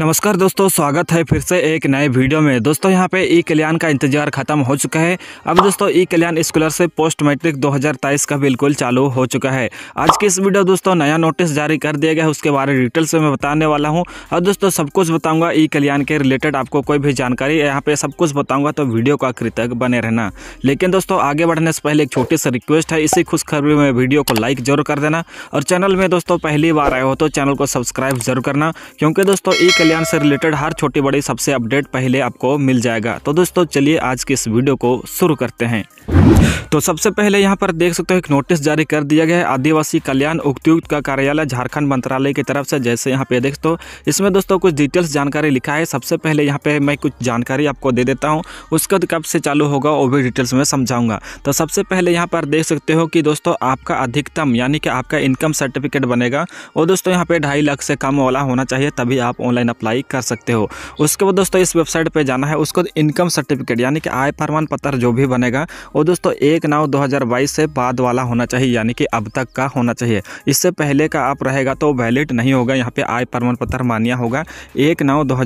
नमस्कार दोस्तों स्वागत है फिर से एक नए वीडियो में दोस्तों यहां पे ई कल्याण का इंतजार खत्म हो चुका है अब दोस्तों E Kalyan scholarship post matric 2023 का बिल्कुल चालू हो चुका है आज की इस वीडियो दोस्तों नया नोटिस जारी कर दिया गया है उसके बारे में डिटेल्स में बताने वाला हूँ और दोस्तों सब कुछ बताऊँगा ई कल्याण के रिलेटेड आपको कोई भी जानकारी यहाँ पर सब कुछ बताऊँगा तो वीडियो को आखिर तक बने रहना लेकिन दोस्तों आगे बढ़ने से पहले एक छोटी सी रिक्वेस्ट है इसी खुशखबरी में वीडियो को लाइक जरूर कर देना और चैनल में दोस्तों पहली बार आए हो तो चैनल को सब्सक्राइब जरूर करना क्योंकि दोस्तों ई कल्याण से रिलेटेड हर छोटी बड़ी सबसे अपडेट पहले आपको मिल जाएगा तो दोस्तों चलिए आज के इस वीडियो को शुरू करते हैं तो सबसे पहले यहाँ पर देख सकते हो एक नोटिस जारी कर दिया गया है आदिवासी कल्याण उक्तियुक्त का कार्यालय झारखंड मंत्रालय की तरफ से जैसे यहाँ पे देख सकते इसमें दोस्तों कुछ डिटेल्स जानकारी लिखा है सबसे पहले यहाँ पे मैं कुछ जानकारी आपको दे देता हूँ उसका कब से चालू होगा वो भी डिटेल्स में समझाऊंगा तो सबसे पहले यहाँ पर देख सकते हो कि दोस्तों आपका अधिकतम यानी कि आपका इनकम सर्टिफिकेट बनेगा और दोस्तों यहाँ पे ढाई लाख से कम वाला होना चाहिए तभी आप ऑनलाइन ऑनलाइन अप्लाई कर सकते हो उसके बाद दोस्तों इस वेबसाइट पर जाना है उसको इनकम सर्टिफिकेट यानी कि आय प्रमाण पत्र जो भी बनेगा वो दोस्तों एक नौ दो से बाद वाला होना चाहिए यानी कि अब तक का होना चाहिए इससे पहले का आप रहेगा तो वैलिड नहीं होगा यहाँ पे आय प्रमाण पत्र मान्य होगा एक नौ दो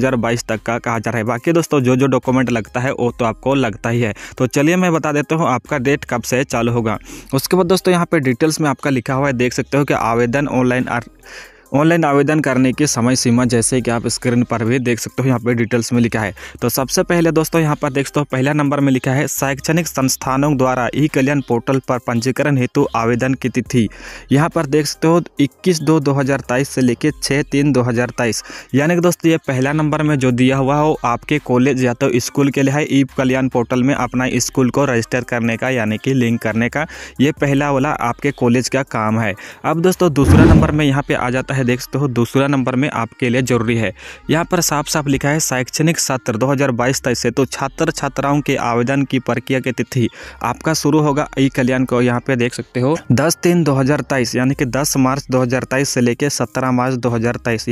तक का कहा जा रहा है बाकी दोस्तों जो जो डॉक्यूमेंट लगता है वो तो आपको लगता ही है तो चलिए मैं बता देता हूँ आपका डेट कब से चालू होगा उसके बाद दोस्तों यहाँ पे डिटेल्स में आपका लिखा हुआ है देख सकते हो कि आवेदन ऑनलाइन ऑनलाइन आवेदन करने की समय सीमा जैसे कि आप स्क्रीन पर भी देख सकते हो यहाँ पर डिटेल्स में लिखा है तो सबसे पहले दोस्तों यहाँ पर देख सकते हो पहला नंबर में लिखा है शैक्षणिक संस्थानों द्वारा ई कल्याण पोर्टल पर पंजीकरण हेतु आवेदन की तिथि यहाँ पर देख सकते हो इक्कीस दो दो से लेकर छः तीन दो यानी कि दोस्तों ये पहला नंबर में जो दिया हुआ हो आपके कॉलेज या तो स्कूल के लिए है ई कल्याण पोर्टल में अपना स्कूल को रजिस्टर करने का यानी कि लिंक करने का ये पहला वाला आपके कॉलेज का काम है अब दोस्तों दूसरा नंबर में यहाँ पे आ जाता है है देख सकते हो दूसरा नंबर में आपके लिए जरूरी है यहाँ पर साफ साफ लिखा है शैक्षणिक सत्र 2022 हजार से तो छात्र छात्राओं के आवेदन की प्रक्रिया की तिथि आपका शुरू होगा ई कल्याण को यहाँ पे देख सकते हो दस तीन दो यानी कि दस मार्च दो से लेकर सत्रह मार्च दो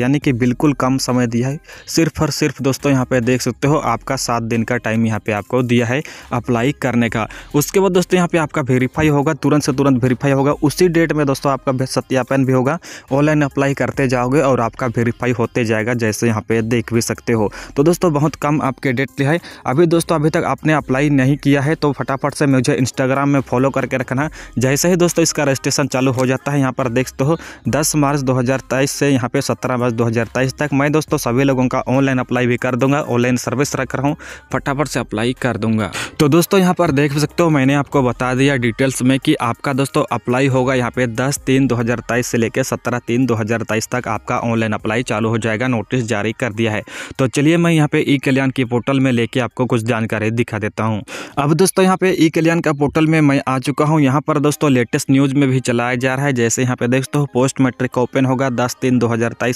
यानी कि बिल्कुल कम समय दिया है सिर्फ और सिर्फ दोस्तों यहाँ पे देख सकते हो आपका सात दिन का टाइम यहाँ पे आपको दिया है अप्लाई करने का उसके बाद दोस्तों यहाँ पे आपका वेरीफाई होगा तुरंत से तुरंत वेरीफाई होगा उसी डेट में दोस्तों आपका सत्यापन भी होगा ऑनलाइन अप्लाई वेरीफाई करते जाओगे और आपका वेरीफाई होते जाएगा जैसे यहाँ पे देख भी सकते हो तो दोस्तों बहुत कम आपके डेट है अभी दोस्तों अभी तक आपने अप्लाई नहीं किया है तो फटाफट से मुझे इंस्टाग्राम में फॉलो करके रखना जैसे ही दोस्तों इसका रजिस्ट्रेशन चालू हो जाता है यहाँ पर देखते हो दस मार्च दो से यहाँ पर सत्रह मार्च दो तक मैं दोस्तों सभी लोगों का ऑनलाइन अप्लाई भी कर दूंगा ऑनलाइन सर्विस रख रहा हूँ फटाफट से अप्लाई कर दूंगा तो दोस्तों यहाँ पर देख सकते हो मैंने आपको बता दिया डिटेल्स में कि आपका दोस्तों अप्लाई होगा यहाँ पे 10 तीन 2023 से लेकर 17 तीन अट्ठाईस तक आपका ऑनलाइन अप्लाई चालू हो जाएगा नोटिस जारी कर दिया है तो चलिए मैं यहाँ पे ई कल्याण की पोर्टल में लेके आपको कुछ जानकारी दिखा देता हूँ अब दोस्तों यहाँ पे ई कल्याण का पोर्टल में मैं आ चुका हूँ यहाँ पर दोस्तों लेटेस्ट न्यूज़ में भी चलाया जा रहा है जैसे यहाँ पे देखते हो पोस्ट मैट्रिक का ओपन होगा दस तीन दो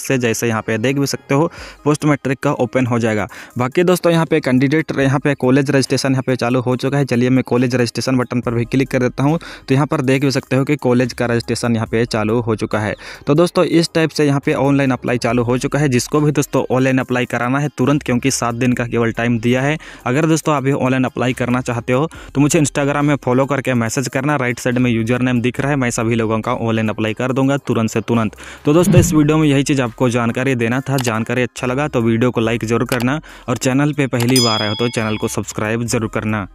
से जैसे यहाँ पे देख भी सकते हो पोस्ट मैट्रिक का ओपन हो जाएगा बाकी दोस्तों यहाँ पे कैंडिडेट यहाँ पे कॉलेज रजिस्ट्रेशन यहाँ पे चालू हो चुका है चलिए मैं कॉलेज रजिस्ट्रेशन बटन पर भी क्लिक कर देता हूँ तो यहाँ पर देख भी सकते हो कि कॉलेज का रजिस्ट्रेशन यहाँ पे चालू हो चुका है तो दोस्तों इस टाइप से यहाँ पे ऑनलाइन अप्लाई चालू हो चुका है जिसको भी दोस्तों ऑनलाइन अप्लाई कराना है तुरंत क्योंकि सात दिन का केवल टाइम दिया है अगर दोस्तों आप ऑनलाइन अप्लाई करना चाहते हो तो मुझे इंस्टाग्राम में फॉलो करके मैसेज करना राइट साइड में यूजर नेम दिख रहा है मैं सभी लोगों का ऑनलाइन अप्लाई कर दूंगा तुरंत से तुरंत तो दोस्तों इस वीडियो में यही चीज़ आपको जानकारी देना था जानकारी अच्छा लगा तो वीडियो को लाइक जरूर करना और चैनल पर पहली बार आए हो तो चैनल को सब्सक्राइब जरूर करना